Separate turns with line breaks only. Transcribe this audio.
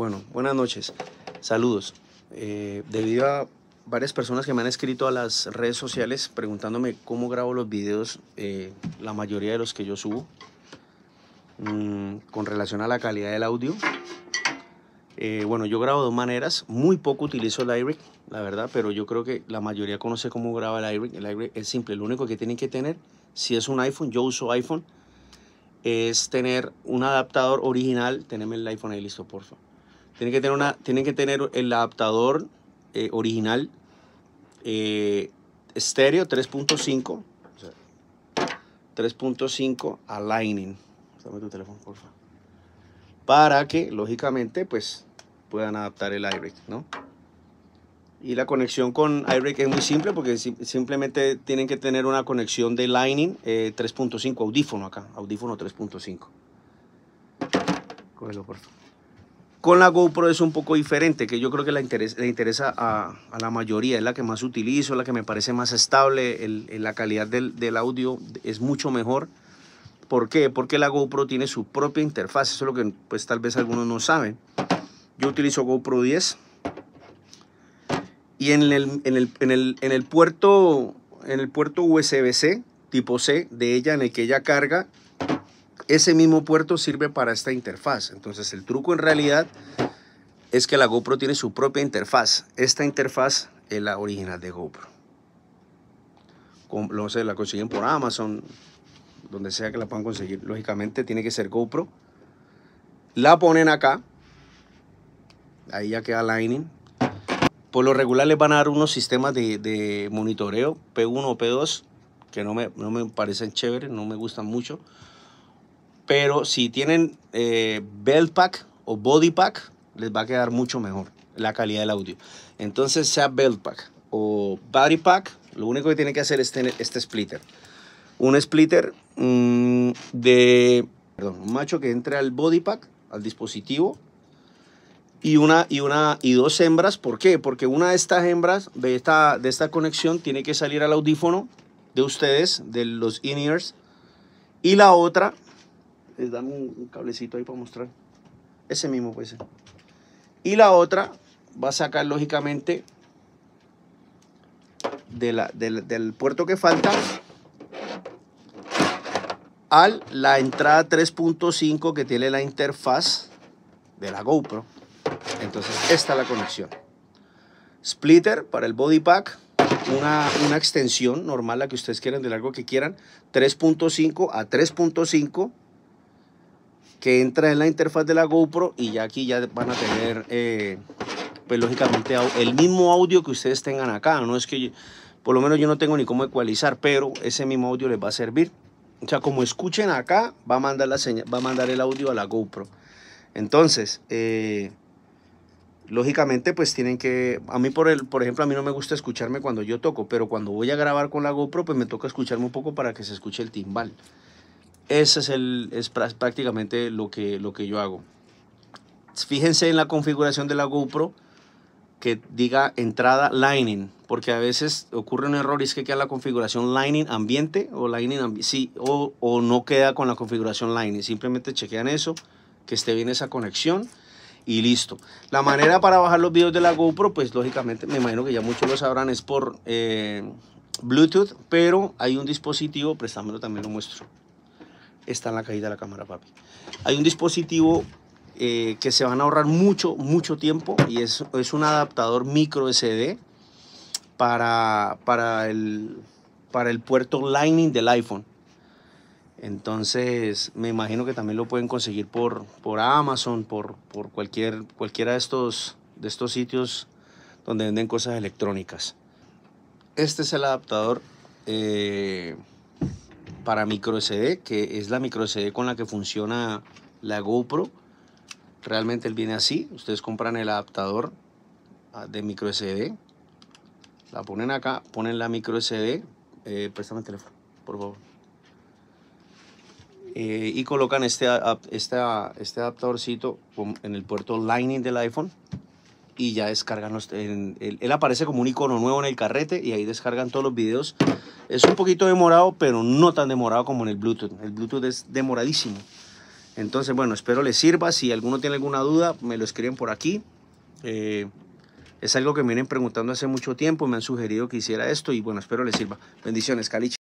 Bueno, buenas noches. Saludos. Eh, debido a varias personas que me han escrito a las redes sociales preguntándome cómo grabo los videos, eh, la mayoría de los que yo subo, mm, con relación a la calidad del audio. Eh, bueno, yo grabo de dos maneras. Muy poco utilizo el iRig, la verdad, pero yo creo que la mayoría conoce cómo graba el iRig. El iRig es simple. Lo único que tienen que tener, si es un iPhone, yo uso iPhone, es tener un adaptador original. Teneme el iPhone ahí listo, por favor. Tienen que tener, una, tienen que tener el adaptador eh, original eh, estéreo 3.5. 3.5 aligning. Dame tu teléfono, Para que, lógicamente, pues puedan adaptar el iBreak, Y la conexión con iBreak es muy simple porque simplemente tienen que tener una conexión de Lightning 3.5, eh, audífono acá, audífono 3.5. Cógelo, por favor. Con la GoPro es un poco diferente, que yo creo que la le interesa a, la mayoría, es la que más utilizo, la que me parece más estable, la calidad del, audio es mucho mejor. ¿Por qué? Porque la GoPro tiene su propia interfaz, eso es lo que pues tal vez algunos no saben. Yo utilizo GoPro 10 y en el, puerto, en el puerto USB-C tipo C de ella en el que ella carga ese mismo puerto sirve para esta interfaz. Entonces el truco en realidad es que la GoPro tiene su propia interfaz. Esta interfaz es la original de GoPro. no sé, la consiguen por Amazon, donde sea que la puedan conseguir. Lógicamente tiene que ser GoPro. La ponen acá. Ahí ya queda Lightning. Por lo regular les van a dar unos sistemas de, monitoreo P1 o P2 que no me, no me parecen chéveres, no me gustan mucho. Pero si tienen eh, belt pack o body pack, les va a quedar mucho mejor la calidad del audio. Entonces, sea belt pack o body pack, lo único que tienen que hacer es tener este splitter. Un splitter mm, de, perdón, un macho que entre al body pack, al dispositivo, y una y una y dos hembras, ¿por qué? Porque una de estas hembras de esta de esta conexión tiene que salir al audífono de ustedes, de los in-ears, y la otra les dan un, cablecito ahí para mostrar. Ese mismo puede ser. Y la otra va a sacar lógicamente de la, del puerto que falta a la entrada 3.5 que tiene la interfaz de la GoPro. Entonces esta es la conexión. Splitter para el body pack. Una, extensión normal, la que ustedes quieran, de largo que quieran, 3.5 a 3.5 que entra en la interfaz de la GoPro y ya aquí ya van a tener, eh, pues lógicamente, el mismo audio que ustedes tengan acá. No es que, por lo menos yo no tengo ni cómo ecualizar, pero ese mismo audio les va a servir. O sea, como escuchen acá, va a mandar, la señal, va a mandar el audio a la GoPro. Entonces, eh, lógicamente, pues tienen que, a mí por, el, por ejemplo, a mí no me gusta escucharme cuando yo toco, pero cuando voy a grabar con la GoPro, pues me toca escucharme un poco para que se escuche el timbal. Ese es, prácticamente lo que, yo hago. Fíjense en la configuración de la GoPro que diga entrada Lightning, porque a veces ocurre un error y es que queda la configuración Lightning ambiente o Lightning o, no queda con la configuración Lightning. Simplemente chequean eso, que esté bien esa conexión y listo. La manera para bajar los videos de la GoPro, pues lógicamente me imagino que ya muchos lo sabrán, es por eh, Bluetooth, pero hay un dispositivo, préstamelo también lo muestro está en la caída de la cámara, papi. Hay un dispositivo eh, que se van a ahorrar mucho, mucho tiempo y es, es un adaptador micro SD para, para, el, para el puerto Lightning del iPhone. Entonces, me imagino que también lo pueden conseguir por, por Amazon, por, por cualquier, cualquiera de estos, de estos sitios donde venden cosas electrónicas. Este es el adaptador eh, para micro SD, que es la micro SD con la que funciona la GoPro. Realmente él viene así. Ustedes compran el adaptador ah, de micro SD. La ponen acá, ponen la micro SD. Eh, préstame el teléfono, por favor. Eh, y colocan este, este, este adaptadorcito en el puerto Lightning del iPhone y ya descargan los... En, él, aparece como un icono nuevo en el carrete y ahí descargan todos los videos. Es un poquito demorado, pero no tan demorado como en el Bluetooth. El Bluetooth es demoradísimo. Entonces, bueno, espero les sirva. Si alguno tiene alguna duda, me lo escriben por aquí. Eh, es algo que me vienen preguntando hace mucho tiempo. Me han sugerido que hiciera esto y bueno, espero les sirva. Bendiciones, Caliche.